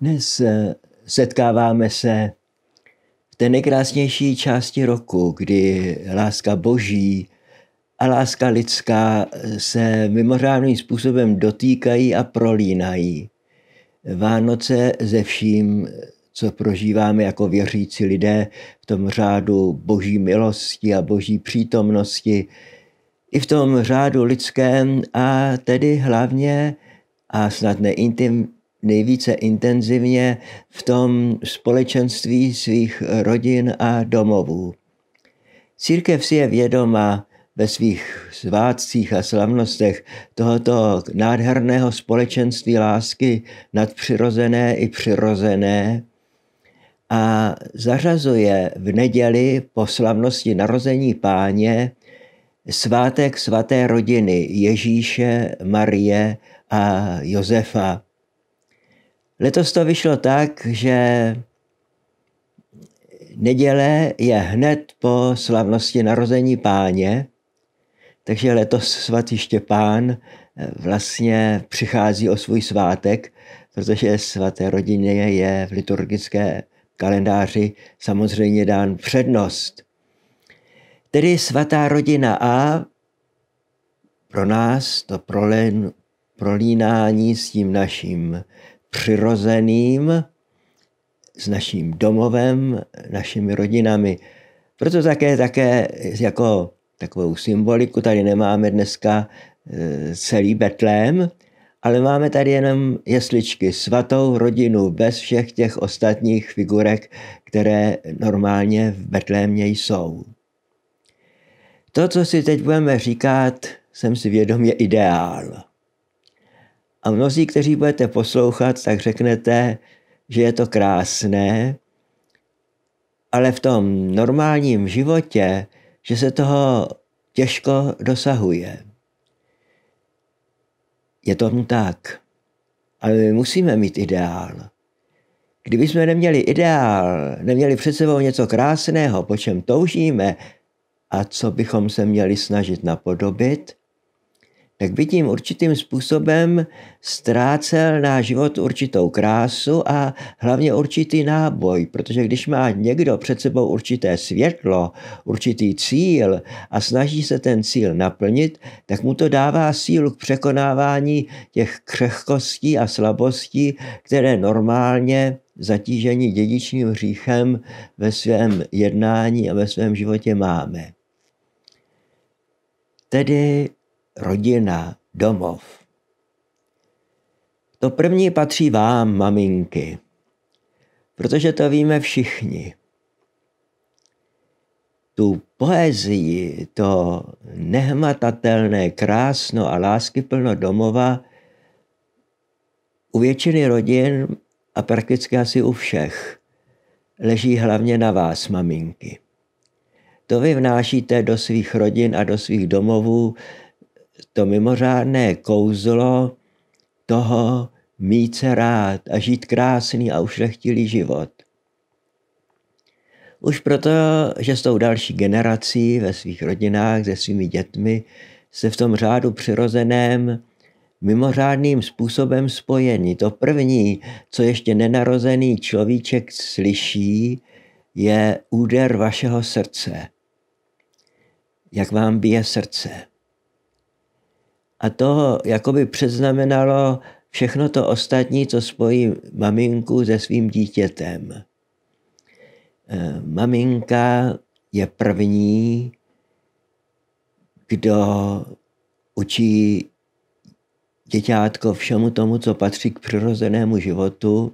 Dnes eh, setkáváme se v té nejkrásnější části roku, kdy láska boží a láska lidská eh, se mimořádným způsobem dotýkají a prolínají. Vánoce ze vším, co prožíváme jako věřící lidé v tom řádu boží milosti a boží přítomnosti, i v tom řádu lidském a tedy hlavně a snad neintim, nejvíce intenzivně v tom společenství svých rodin a domovů. Církev si je vědoma ve svých svátcích a slavnostech tohoto nádherného společenství lásky nadpřirozené i přirozené a zařazuje v neděli po slavnosti narození páně svátek svaté rodiny Ježíše, Marie a Josefa Letos to vyšlo tak, že neděle je hned po slavnosti narození páně, takže letos svatý Štěpán eh, vlastně přichází o svůj svátek, protože svaté rodině je v liturgické kalendáři samozřejmě dán přednost. Tedy svatá rodina A pro nás to prolén, prolínání s tím naším přirozeným s naším domovem, našimi rodinami. Proto také, také jako takovou symboliku tady nemáme dneska e, celý Betlém, ale máme tady jenom jesličky, svatou rodinu, bez všech těch ostatních figurek, které normálně v Betlémě jsou. To, co si teď budeme říkat, jsem si vědom, je ideál. A mnozí, kteří budete poslouchat, tak řeknete, že je to krásné, ale v tom normálním životě, že se toho těžko dosahuje. Je tomu tak. Ale my musíme mít ideál. Kdyby jsme neměli ideál, neměli před sebou něco krásného, po čem toužíme a co bychom se měli snažit napodobit, tak by tím určitým způsobem ztrácel na život určitou krásu a hlavně určitý náboj, protože když má někdo před sebou určité světlo, určitý cíl a snaží se ten cíl naplnit, tak mu to dává sílu k překonávání těch křehkostí a slabostí, které normálně zatížení dědičním hříchem ve svém jednání a ve svém životě máme. Tedy rodina, domov. To první patří vám, maminky, protože to víme všichni. Tu poezii, to nehmatatelné, krásno a láskyplno domova u většiny rodin a prakticky asi u všech leží hlavně na vás, maminky. To vy vnášíte do svých rodin a do svých domovů to mimořádné kouzlo toho mít se rád a žít krásný a ušlechtilý život. Už proto, že s tou další generací ve svých rodinách, se svými dětmi, se v tom řádu přirozeném mimořádným způsobem spojení. To první, co ještě nenarozený človíček slyší, je úder vašeho srdce. Jak vám bije srdce? a to jakoby předznamenalo všechno to ostatní, co spojí maminku se svým dítětem. E, maminka je první, kdo učí děťátko všemu tomu, co patří k přirozenému životu.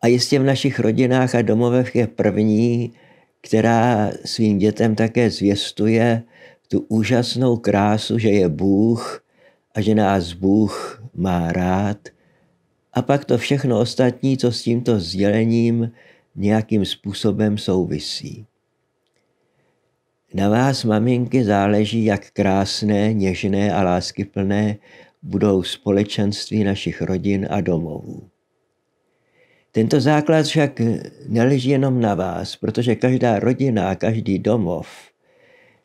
A jistě v našich rodinách a domovech je první, která svým dětem také zvěstuje tu úžasnou krásu, že je Bůh a že nás Bůh má rád. A pak to všechno ostatní, co s tímto sdělením nějakým způsobem souvisí. Na vás, maminky, záleží, jak krásné, něžné a láskyplné budou společenství našich rodin a domovů. Tento základ však neleží jenom na vás, protože každá rodina a každý domov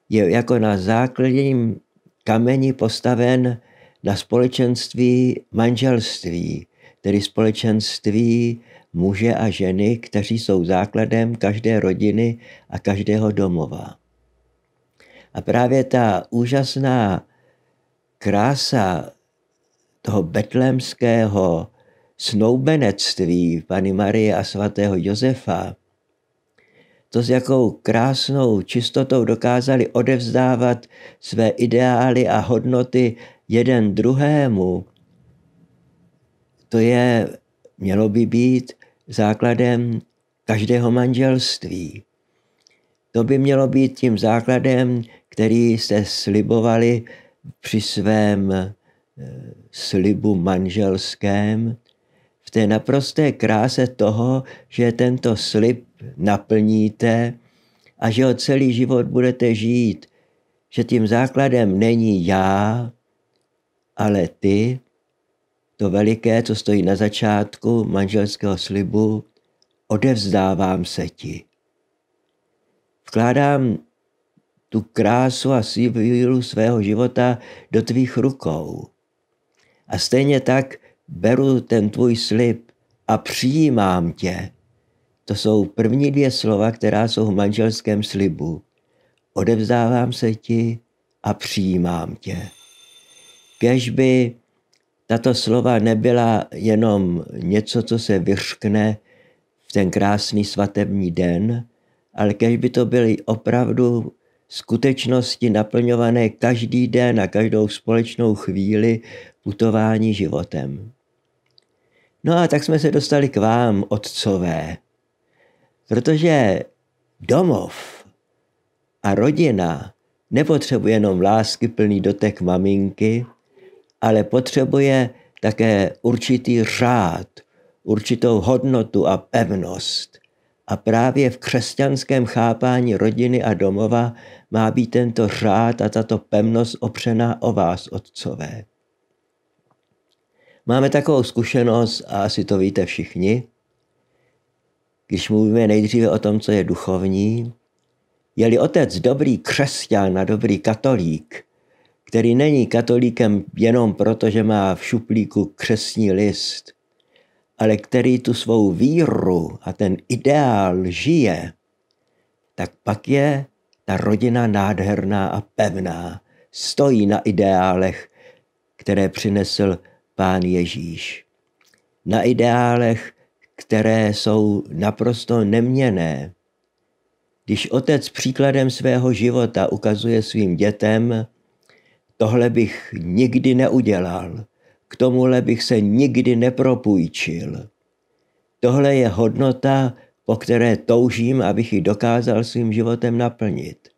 je jako na základním kameni postaven na společenství manželství, tedy společenství muže a ženy, kteří jsou základem každé rodiny a každého domova. A právě ta úžasná krása toho betlémského snoubenectví Pany Marie a svatého Josefa to, s jakou krásnou čistotou dokázali odevzdávat své ideály a hodnoty jeden druhému, to je, mělo by být základem každého manželství. To by mělo být tím základem, který se slibovali při svém eh, slibu manželském, té naprosté kráse toho, že tento slib naplníte a že ho celý život budete žít. Že tím základem není já, ale ty, to veliké, co stojí na začátku manželského slibu, odevzdávám se ti. Vkládám tu krásu a sílu svého života do tvých rukou. A stejně tak beru ten tvůj slib a přijímám tě. To jsou první dvě slova, která jsou v manželském slibu. Odevzdávám se ti a přijímám tě. Kež by tato slova nebyla jenom něco, co se vyřkne v ten krásný svatební den, ale kež by to byly opravdu skutečnosti naplňované každý den a každou společnou chvíli putování životem. No a tak jsme se dostali k vám, otcové, protože domov a rodina nepotřebuje jenom lásky plný dotek maminky, ale potřebuje také určitý řád, určitou hodnotu a pevnost. A právě v křesťanském chápání rodiny a domova má být tento řád a tato pevnost opřená o vás, otcové. Máme takovou zkušenost, a asi to víte všichni, když mluvíme nejdříve o tom, co je duchovní, je-li otec dobrý křesťan a dobrý katolík, který není katolíkem jenom proto, že má v šuplíku křesní list, ale který tu svou víru a ten ideál žije, tak pak je ta rodina nádherná a pevná. Stojí na ideálech, které přinesl pán Ježíš. Na ideálech, které jsou naprosto neměné. Když otec příkladem svého života ukazuje svým dětem, tohle bych nikdy neudělal, k tomuhle bych se nikdy nepropůjčil. Tohle je hodnota, po které toužím, abych ji dokázal svým životem naplnit.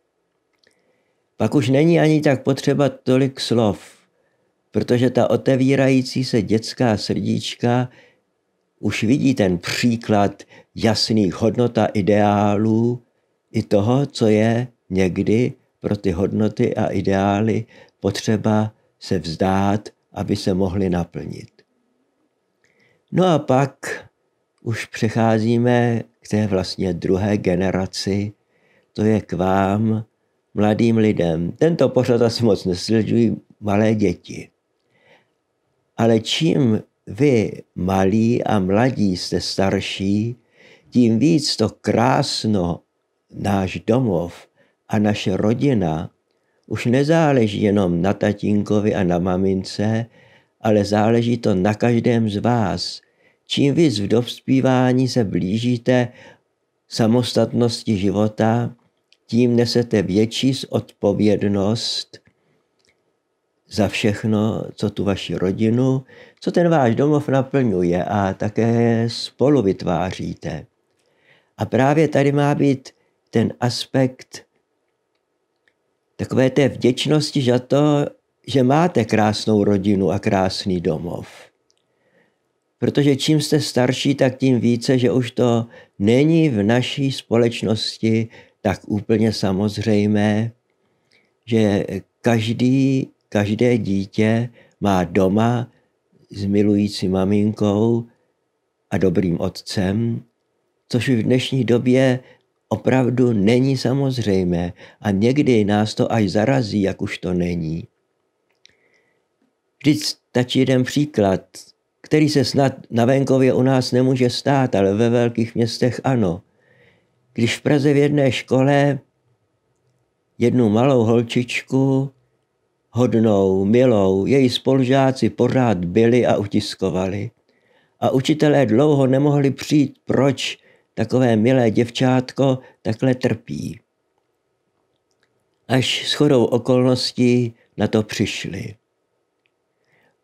Pak už není ani tak potřeba tolik slov – protože ta otevírající se dětská srdíčka už vidí ten příklad jasných hodnota ideálů i toho, co je někdy pro ty hodnoty a ideály potřeba se vzdát, aby se mohly naplnit. No a pak už přecházíme k té vlastně druhé generaci, to je k vám, mladým lidem. Tento pořad asi moc nesledují malé děti. Ale čím vy, malí a mladí, jste starší, tím víc to krásno, náš domov a naše rodina už nezáleží jenom na tatínkovi a na mamince, ale záleží to na každém z vás. Čím víc v dospívání se blížíte samostatnosti života, tím nesete větší odpovědnost za všechno, co tu vaši rodinu, co ten váš domov naplňuje a také spolu vytváříte. A právě tady má být ten aspekt takové té vděčnosti za to, že máte krásnou rodinu a krásný domov. Protože čím jste starší, tak tím více, že už to není v naší společnosti tak úplně samozřejmé, že každý každé dítě má doma s milující maminkou a dobrým otcem, což v dnešní době opravdu není samozřejmé a někdy nás to až zarazí, jak už to není. Vždyť stačí jeden příklad, který se snad na venkově u nás nemůže stát, ale ve velkých městech ano. Když v Praze v jedné škole jednu malou holčičku hodnou, milou, její spolužáci pořád byli a utiskovali. A učitelé dlouho nemohli přijít, proč takové milé děvčátko takhle trpí. Až chodou okolností na to přišli.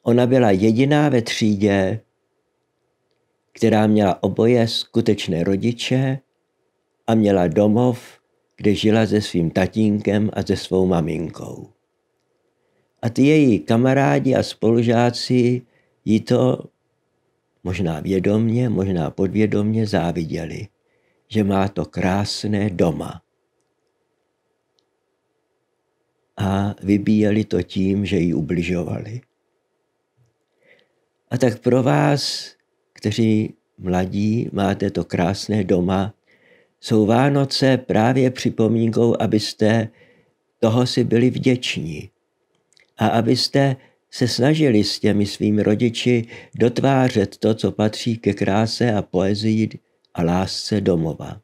Ona byla jediná ve třídě, která měla oboje skutečné rodiče a měla domov, kde žila se svým tatínkem a se svou maminkou a ty její kamarádi a spolužáci jí to možná vědomně, možná podvědomně záviděli, že má to krásné doma. A vybíjeli to tím, že ji ubližovali. A tak pro vás, kteří mladí máte to krásné doma, jsou Vánoce právě připomínkou, abyste toho si byli vděční a abyste se snažili s těmi svými rodiči dotvářet to, co patří ke kráse a poezii a lásce domova.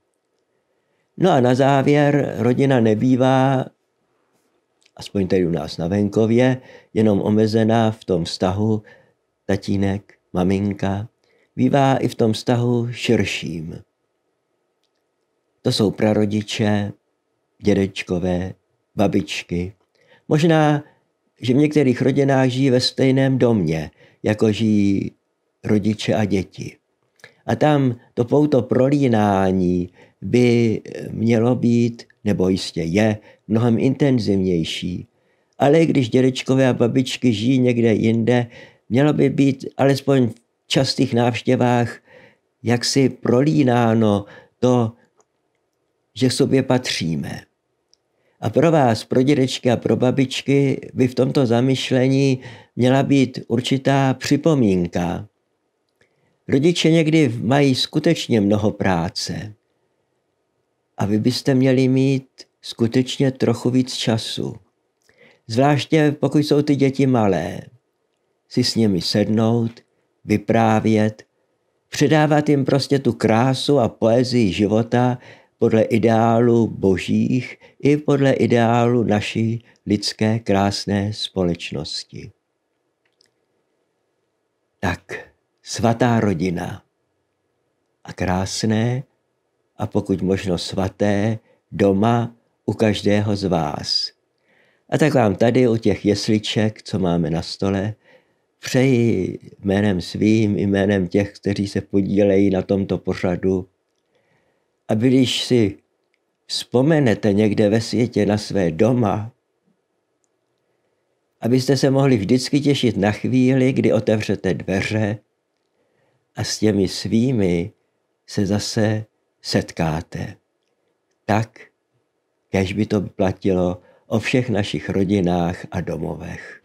No a na závěr rodina nebývá, aspoň tady u nás na venkově, jenom omezená v tom vztahu tatínek, maminka, bývá i v tom vztahu širším. To jsou prarodiče, dědečkové, babičky, možná že v některých rodinách žijí ve stejném domě, jako žijí rodiče a děti. A tam to pouto prolínání by eh, mělo být, nebo jistě je, mnohem intenzivnější. Ale když dědečkové a babičky žijí někde jinde, mělo by být alespoň v častých návštěvách jaksi prolínáno to, že sobě patříme. A pro vás, pro dědečky a pro babičky, by v tomto zamyšlení měla být určitá připomínka. Rodiče někdy mají skutečně mnoho práce a vy byste měli mít skutečně trochu víc času. Zvláště pokud jsou ty děti malé, si s nimi sednout, vyprávět, předávat jim prostě tu krásu a poezii života podle ideálu božích i podle ideálu naší lidské krásné společnosti. Tak svatá rodina a krásné a pokud možno svaté doma u každého z vás. A tak vám tady u těch jesliček, co máme na stole, přeji jménem svým, jménem těch, kteří se podílejí na tomto pořadu a když si vzpomenete někde ve světě na své doma, abyste se mohli vždycky těšit na chvíli, kdy otevřete dveře a s těmi svými se zase setkáte. Tak, kež by to platilo o všech našich rodinách a domovech.